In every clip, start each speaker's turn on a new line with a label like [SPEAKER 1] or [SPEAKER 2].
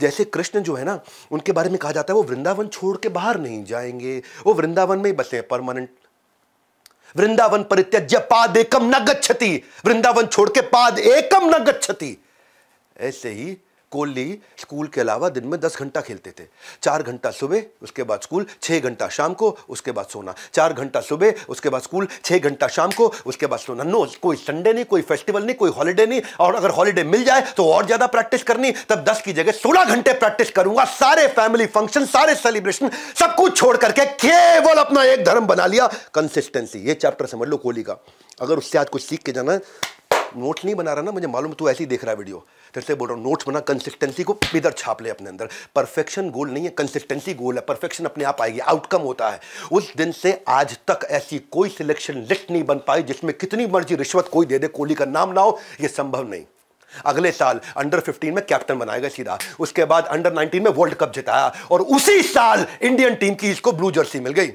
[SPEAKER 1] जैसे कृष्ण जो है ना उनके बारे में कहा जाता है वो वृंदावन छोड़ के बाहर नहीं जाएंगे वो वृंदावन में ही बसे परमानेंट वृंदावन परित्यज्य पाद एकम न गच्छती वृंदावन छोड़ के पाद एकम न गच्छती ऐसे ही कोहली स्कूल के अलावा दिन में दस घंटा खेलते थे चार घंटा सुबह उसके बाद स्कूल छः घंटा शाम को उसके बाद सोना चार घंटा सुबह उसके बाद स्कूल छः घंटा शाम को उसके बाद सोना नो कोई संडे नहीं कोई फेस्टिवल नहीं कोई हॉलीडे नहीं और अगर हॉलीडे मिल जाए तो और ज़्यादा प्रैक्टिस करनी तब दस की जगह सोलह घंटे प्रैक्टिस करूंगा सारे फैमिली फंक्शन सारे सेलिब्रेशन सब कुछ छोड़ करके केवल अपना एक धर्म बना लिया कंसिस्टेंसी ये चैप्टर समझ लो कोहली का अगर उससे आज कुछ सीख के जाना है नोट्स नहीं बना रहा ना मुझे मालूम तू ऐसे ही देख रहा है वीडियो तेरे से बोल रहा हूँ नोट्स बना कंसिस्टेंसी को इधर छाप ले अपने अंदर परफेक्शन गोल नहीं है कंसिस्टेंसी गोल है परफेक्शन अपने आप आएगी आउटकम होता है उस दिन से आज तक ऐसी कोई सिलेक्शन लिस्ट नहीं बन पाई जिसमें कितनी मर्जी रिश्वत कोई दे दे कोहली का नाम ना हो यह संभव नहीं अगले साल अंडर 15 में कैप्टन बनाएगा सीधा उसके बाद अंडर 19 में वर्ल्ड कप जिताया और उसी साल इंडियन टीम की इसको ब्लू जर्सी मिल गई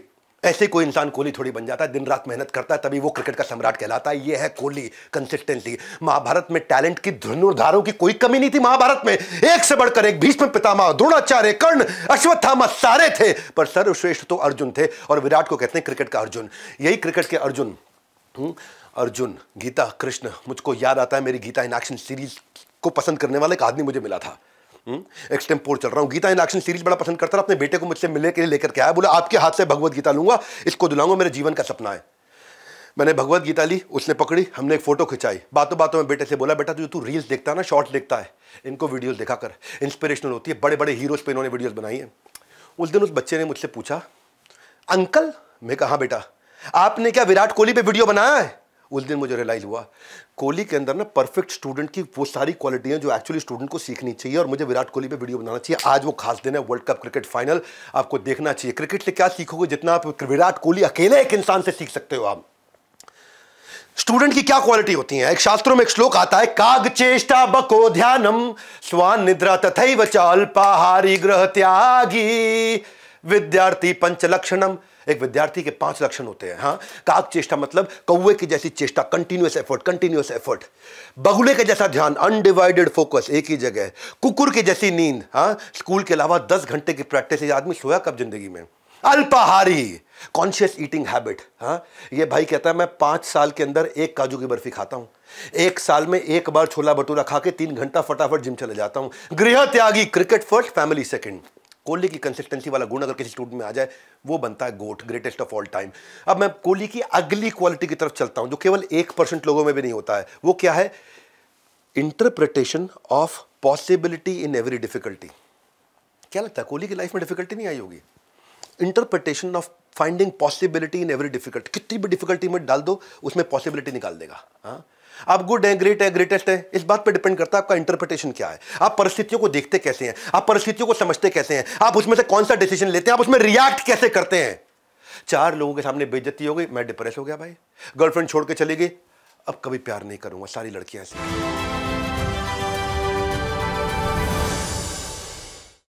[SPEAKER 1] ऐसे कोई इंसान कोहली थोड़ी बन जाता है दिन रात मेहनत करता है तभी वो क्रिकेट का सम्राट कहलाता है ये है कोहली कंसिस्टेंसी महाभारत में टैलेंट की धनुर्धारों की कोई कमी नहीं थी महाभारत में एक से बढ़कर एक भीष्म पितामह द्रोणाचार्य कर्ण अश्वत्थामा सारे थे पर सर्वश्रेष्ठ तो अर्जुन थे और विराट को कहते हैं क्रिकेट का अर्जुन यही क्रिकेट के अर्जुन हम्म, अर्जुन गीता कृष्ण मुझको याद आता है मेरी गीता इन एक्शन सीरीज को पसंद करने वाला एक आदमी मुझे मिला था एक्सटेम्पोर हम्म? चल रहा हूँ गीता इन एक्शन सीरीज बड़ा पसंद करता था अपने बेटे को मुझसे मिलने के लिए लेकर के आया बोला आपके हाथ से भगवत गीता लूंगा इसको दिलाऊंगा मेरे जीवन का सपना है मैंने भगवत गीता ली उसने पकड़ी हमने एक फोटो खिंचाई बातों बातों में बेटे से बोला बेटा तू तू रील्स देखता है ना शॉर्ट्स देखता है इनको वीडियोज देखा कर इंस्पिरेशनल होती है बड़े बड़े हीरोज पर इन्होंने वीडियोज़ बनाई है उस दिन उस बच्चे ने मुझसे पूछा अंकल मैं कहा हाँ बेटा आपने क्या विराट कोहली पे वीडियो बनाया है उस दिन मुझे रियलाइज़ हुआ कोहली के अंदर ना परफेक्ट स्टूडेंट की वो सारी क्वालिटी हैं जो एक्चुअली स्टूडेंट को सीखनी चाहिए और मुझे विराट कोहली पे वीडियो बनाना चाहिए आज वो खास दिन है वर्ल्ड कप क्रिकेट फाइनल आपको देखना चाहिए क्रिकेट से क्या सीखोगे जितना आप विराट कोहली अकेले एक इंसान से सीख सकते हो आप स्टूडेंट की क्या क्वालिटी होती है एक शास्त्रों में एक श्लोक आता है काग चेष्टा बको ध्यानम स्वान निद्रा तथा वचाल ग्रह त्यागी विद्यार्थी पंचलक्षणम एक विद्यार्थी के पांच लक्षण होते हैं हाँ काक चेष्टा मतलब कौए की जैसी चेष्टा कंटिन्यूस एफर्ट कंटिन्यूस एफर्ट बगुले के जैसा ध्यान अनडिवाइडेड फोकस एक ही जगह कुकुर की जैसी नींद हाँ स्कूल के अलावा दस घंटे की प्रैक्टिस आदमी सोया कब जिंदगी में अल्पाहारी कॉन्शियस ईटिंग हैबिट हाँ ये भाई कहता है मैं पाँच साल के अंदर एक काजू की बर्फी खाता हूँ एक साल में एक बार छोला भटूरा खा के तीन घंटा फटाफट जिम चले जाता हूँ गृह त्यागी cricket first family second Kohli की कंसिस्टेंसी वाला गुण अगर किसी स्टूडेंट में आ जाए वो बनता है GOAT greatest of all time अब मैं कोहली की अगली क्वालिटी की तरफ चलता हूं जो केवल एक परसेंट लोगों में भी नहीं होता है वो क्या है interpretation of possibility in every difficulty क्या लगता है कोहली की लाइफ में डिफिकल्टी नहीं आई होगी interpretation of finding possibility in every difficult कितनी भी डिफिकल्टी में डाल दो उसमें पॉसिबिलिटी निकाल देगा हाँ आप गुड हैं ग्रेट हैं ग्रेटेस्ट हैं इस बात पर डिपेंड करता है आपका इंटरप्रिटेशन क्या है आप परिस्थितियों को देखते कैसे हैं आप परिस्थितियों को समझते कैसे हैं आप उसमें से कौन सा डिसीजन लेते हैं आप उसमें रिएक्ट कैसे करते हैं चार लोगों के सामने बेइज्जती हो गई मैं डिप्रेस हो गया भाई गर्लफ्रेंड छोड़ के चले गई अब कभी प्यार नहीं करूंगा सारी लड़कियां ऐसी